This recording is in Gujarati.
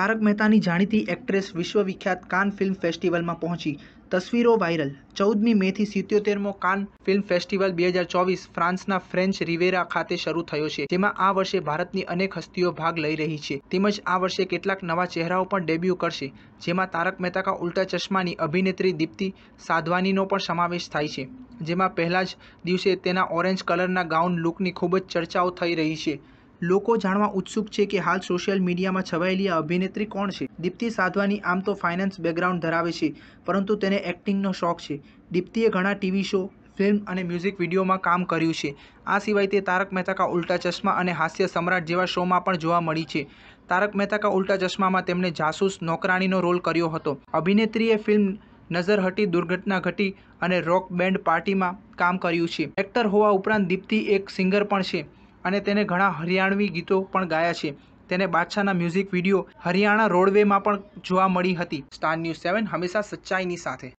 તારક મહેતાની જાણીતી એક્ટ્રેસ વિશ્વવિખ્યાત કાન ફિલ્મ ફેસ્ટિવલમાં પહોંચી તસવીરો વાયરલ ચૌદમી મેથી સિત્યોતેરમો કાન ફિલ્મ ફેસ્ટિવલ બે હજાર ચોવીસ ફ્રાન્સના ફ્રેન્ચ રિવેરા ખાતે શરૂ થયો છે જેમાં આ વર્ષે ભારતની અનેક હસ્તીઓ ભાગ લઈ રહી છે તેમજ આ વર્ષે કેટલાક નવા ચહેરાઓ પણ ડેબ્યુ કરશે જેમાં તારક મહેતા કા ઉલ્ટા ચશ્માની અભિનેત્રી દીપ્તિ સાધવાનીનો પણ સમાવેશ થાય છે જેમાં પહેલા જ દિવસે તેના ઓરેન્જ કલરના ગાઉન લુકની ખૂબ જ ચર્ચાઓ થઈ રહી છે લોકો જાણવા ઉત્સુક છે કે હાલ સોશિયલ મીડિયામાં છવાયેલી આ અભિનેત્રી કોણ છે દીપ્તિ સાધવાની આમ તો ફાઇનાન્સ બેકગ્રાઉન્ડ ધરાવે છે પરંતુ તેને એક્ટિંગનો શોખ છે દીપ્તિએ ઘણા ટીવી શો ફિલ્મ અને મ્યુઝિક વિડીયોમાં કામ કર્યું છે આ સિવાય તે તારક મહેતા કા ઉલ્ટા ચશ્મા અને હાસ્ય સમ્રાટ જેવા શોમાં પણ જોવા મળી છે તારક મહેતા કા ઉલ્ટા ચશ્મામાં તેમણે જાસૂસ નોકરાણીનો રોલ કર્યો હતો અભિનેત્રીએ ફિલ્મ નજર હટી દુર્ઘટના ઘટી અને રોક બેન્ડ પાર્ટીમાં કામ કર્યું છે એક્ટર હોવા ઉપરાંત દીપ્તિ એક સિંગર પણ છે અને તેને ઘણા હરિયાણવી ગીતો પણ ગાયા છે તેને બાદશાહના મ્યુઝિક વિડીયો હરિયાણા રોડવેમાં પણ જોવા મળી હતી સ્ટાર ન્યૂઝ સેવન હંમેશા સચ્ચાઈની સાથે